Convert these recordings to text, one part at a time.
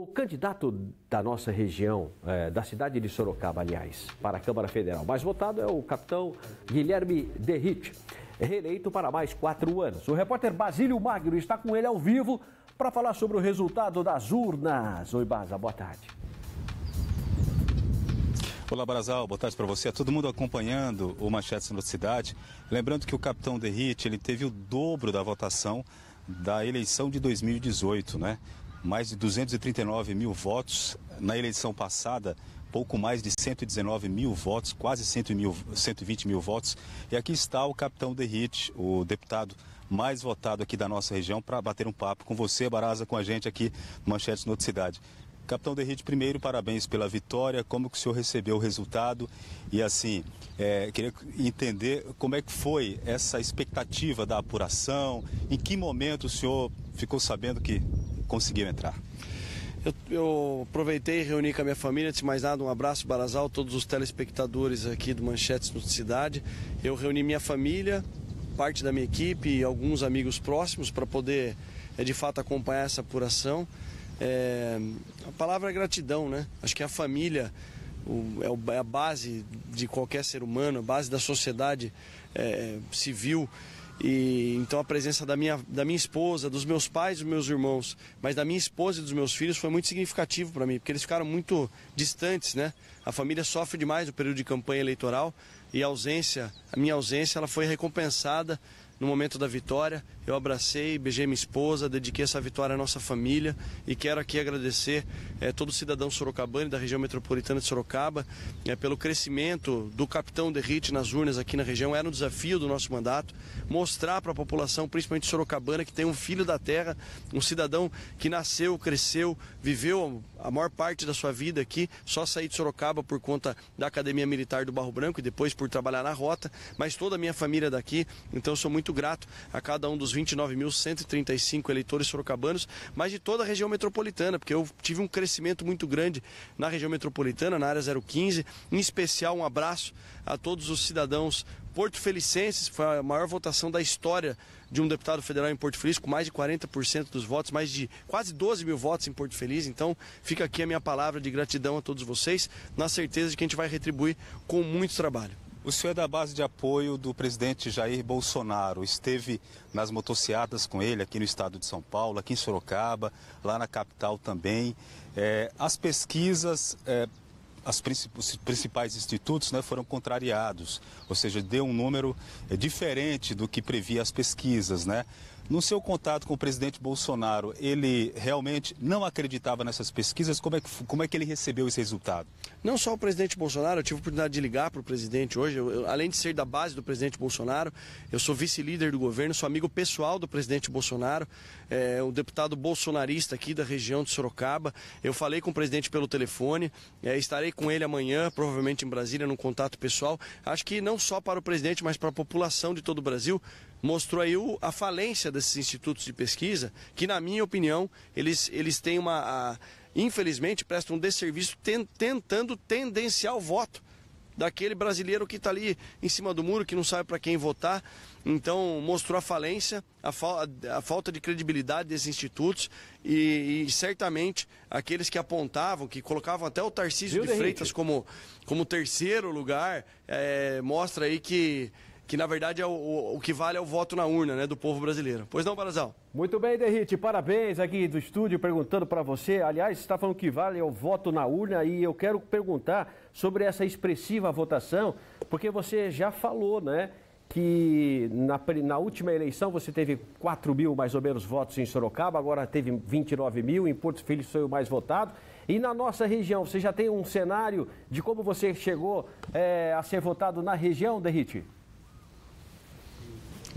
O candidato da nossa região, é, da cidade de Sorocaba, aliás, para a Câmara Federal mais votado é o capitão Guilherme Derrit, reeleito para mais quatro anos. O repórter Basílio Magno está com ele ao vivo para falar sobre o resultado das urnas. Oi, Baza, boa tarde. Olá, Brasal. Boa tarde para você. A é todo mundo acompanhando o Manchete cidade, Lembrando que o capitão Derrit, ele teve o dobro da votação da eleição de 2018, né? Mais de 239 mil votos. Na eleição passada, pouco mais de 119 mil votos, quase 100 mil, 120 mil votos. E aqui está o capitão hit, o deputado mais votado aqui da nossa região, para bater um papo com você, baraza com a gente aqui no Manchetes Noticidade. Capitão Derrite, primeiro, parabéns pela vitória. Como que o senhor recebeu o resultado? E assim, é, queria entender como é que foi essa expectativa da apuração, em que momento o senhor ficou sabendo que conseguiu entrar? Eu, eu, aproveitei e reuni com a minha família. Antes de mais nada, um abraço, Barazal, todos os telespectadores aqui do Manchetes no Cidade. Eu reuni minha família, parte da minha equipe e alguns amigos próximos para poder, é, de fato, acompanhar essa apuração. É, a palavra é gratidão, né? Acho que a família é, é a base de qualquer ser humano, a base da sociedade é, é, civil. E então a presença da minha, da minha esposa, dos meus pais, dos meus irmãos, mas da minha esposa e dos meus filhos foi muito significativo para mim, porque eles ficaram muito distantes, né? A família sofre demais no período de campanha eleitoral e a ausência, a minha ausência, ela foi recompensada no momento da vitória. Eu abracei, beijei minha esposa, dediquei essa vitória à nossa família e quero aqui agradecer é, todo cidadão sorocabano da região metropolitana de Sorocaba é, pelo crescimento do capitão Derrite nas urnas aqui na região. Era um desafio do nosso mandato mostrar para a população, principalmente sorocabana, que tem um filho da terra, um cidadão que nasceu, cresceu, viveu a maior parte da sua vida aqui, só sair de Sorocaba por conta da Academia Militar do Barro Branco e depois por trabalhar na rota, mas toda a minha família é daqui, então eu sou muito grato a cada um dos 29.135 eleitores sorocabanos, mas de toda a região metropolitana, porque eu tive um crescimento muito grande na região metropolitana, na área 015, em especial um abraço a todos os cidadãos Porto Felicenses foi a maior votação da história de um deputado federal em Porto Feliz, com mais de 40% dos votos, mais de quase 12 mil votos em Porto Feliz. Então, fica aqui a minha palavra de gratidão a todos vocês, na certeza de que a gente vai retribuir com muito trabalho. O senhor é da base de apoio do presidente Jair Bolsonaro. Esteve nas motocicletas com ele aqui no estado de São Paulo, aqui em Sorocaba, lá na capital também. É, as pesquisas, é, as os principais institutos né, foram contrariados, ou seja, deu um número é, diferente do que previa as pesquisas, né? No seu contato com o presidente Bolsonaro, ele realmente não acreditava nessas pesquisas? Como é que, como é que ele recebeu esse resultado? Não só o presidente Bolsonaro, eu tive a oportunidade de ligar para o presidente hoje. Eu, eu, além de ser da base do presidente Bolsonaro, eu sou vice-líder do governo, sou amigo pessoal do presidente Bolsonaro, é o deputado bolsonarista aqui da região de Sorocaba. Eu falei com o presidente pelo telefone, é, estarei com ele amanhã, provavelmente em Brasília, num contato pessoal. Acho que não só para o presidente, mas para a população de todo o Brasil, mostrou aí o, a falência desses institutos de pesquisa, que na minha opinião, eles, eles têm uma. A, infelizmente, prestam um desserviço ten, tentando tendenciar o voto daquele brasileiro que está ali em cima do muro, que não sabe para quem votar. Então, mostrou a falência, a, fa a falta de credibilidade desses institutos e, e, certamente aqueles que apontavam, que colocavam até o Tarcísio Viu de Freitas como, como terceiro lugar, é, mostra aí que que na verdade é o, o, o, que vale é o voto na urna, né, do povo brasileiro. Pois não, Barazal? Muito bem, Derrite, parabéns aqui do estúdio perguntando para você. Aliás, está falando que vale é o voto na urna e eu quero perguntar sobre essa expressiva votação, porque você já falou, né, que na, na última eleição você teve 4 mil mais ou menos votos em Sorocaba, agora teve 29 mil, em Porto Filho foi o mais votado. E na nossa região, você já tem um cenário de como você chegou é, a ser votado na região, Derrite?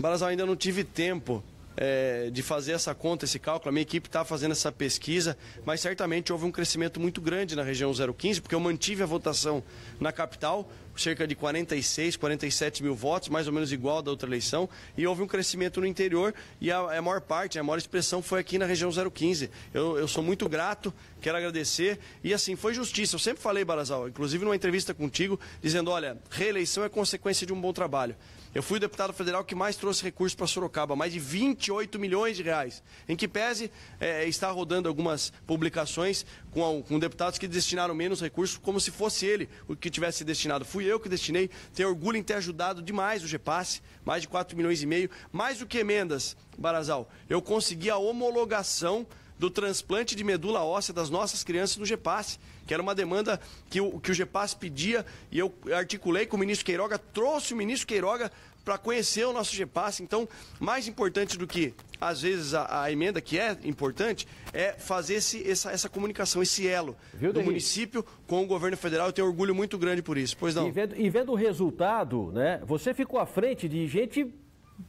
Balas, ainda não tive tempo é, de fazer essa conta, esse cálculo. A minha equipe está fazendo essa pesquisa, mas certamente houve um crescimento muito grande na região 015, porque eu mantive a votação na capital, cerca de 46, 47 mil votos, mais ou menos igual da outra eleição, e houve um crescimento no interior e a, a maior parte, a maior expressão foi aqui na região 015. Eu, eu sou muito grato, quero agradecer e assim, foi justiça. Eu sempre falei, Barazal, inclusive numa entrevista contigo, dizendo, olha, reeleição é consequência de um bom trabalho. Eu fui o deputado federal que mais trouxe recursos para Sorocaba, mais de 28 milhões de reais. Em que pese é, está rodando algumas publicações com, com deputados que destinaram menos recursos, como se fosse ele o que tivesse destinado. Fui fui eu que destinei. Tenho orgulho em ter ajudado demais o GEPASSE, mais de 4 milhões e meio. Mais do que emendas, Barazal, eu consegui a homologação do transplante de medula óssea das nossas crianças no GEPAS, que era uma demanda que o, que o GEPAS pedia e eu articulei com o ministro Queiroga, trouxe o ministro Queiroga para conhecer o nosso GEPAS. Então, mais importante do que, às vezes, a, a emenda, que é importante, é fazer esse, essa, essa comunicação, esse elo Viu, do município com o governo federal. Eu tenho orgulho muito grande por isso. Pois não. E vendo, e vendo o resultado, né? Você ficou à frente de gente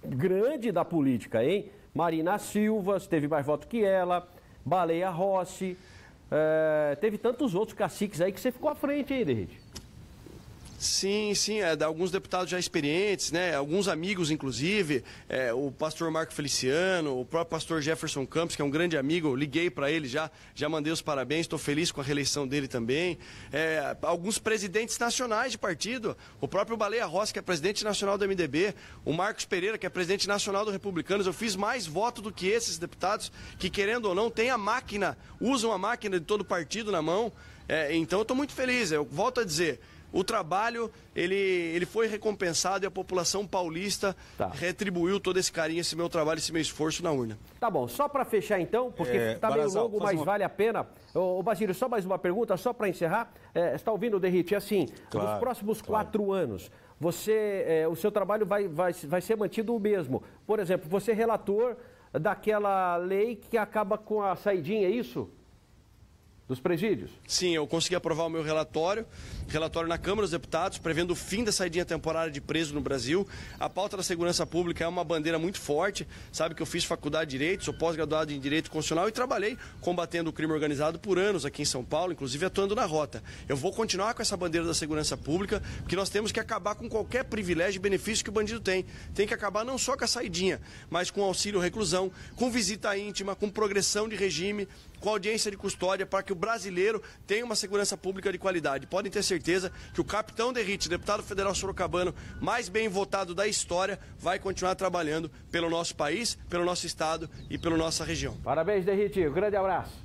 grande da política, hein? Marina Silva teve mais voto que ela. Baleia Rossi, é, teve tantos outros caciques aí que você ficou à frente aí, Derrite. Sim, sim, é, alguns deputados já experientes, né? Alguns amigos, inclusive, é, o pastor Marco Feliciano, o próprio pastor Jefferson Campos, que é um grande amigo, liguei para ele já, já mandei os parabéns, estou feliz com a reeleição dele também. É, alguns presidentes nacionais de partido, o próprio Baleia Rossi, que é presidente nacional do MDB, o Marcos Pereira, que é presidente nacional do Republicanos, eu fiz mais voto do que esses deputados, que querendo ou não, tem a máquina, usam a máquina de todo partido na mão. É, então eu estou muito feliz, eu volto a dizer, o trabalho, ele, ele foi recompensado e a população paulista tá. retribuiu todo esse carinho, esse meu trabalho, esse meu esforço na urna. Tá bom, só para fechar então, porque é, tá meio longo, mas uma... vale a pena. Ô, ô Basílio, só mais uma pergunta, só para encerrar. É, está ouvindo, Derrite? É assim, claro, nos próximos claro. quatro anos, você, é, o seu trabalho vai, vai, vai ser mantido o mesmo. Por exemplo, você é relator daquela lei que acaba com a saidinha, é isso? dos presídios. Sim, eu consegui aprovar o meu relatório, relatório na Câmara dos Deputados, prevendo o fim da saidinha temporária de preso no Brasil. A pauta da segurança pública é uma bandeira muito forte, sabe que eu fiz faculdade de Direito, sou pós-graduado em Direito Constitucional e trabalhei combatendo o crime organizado por anos aqui em São Paulo, inclusive atuando na rota. Eu vou continuar com essa bandeira da segurança pública, porque nós temos que acabar com qualquer privilégio e benefício que o bandido tem. Tem que acabar não só com a saidinha, mas com auxílio reclusão, com visita íntima, com progressão de regime, com audiência de custódia para que o brasileiro tenha uma segurança pública de qualidade. Podem ter certeza que o capitão Derrite, deputado federal sorocabano mais bem votado da história, vai continuar trabalhando pelo nosso país, pelo nosso estado e pela nossa região. Parabéns, Derrite. Um grande abraço.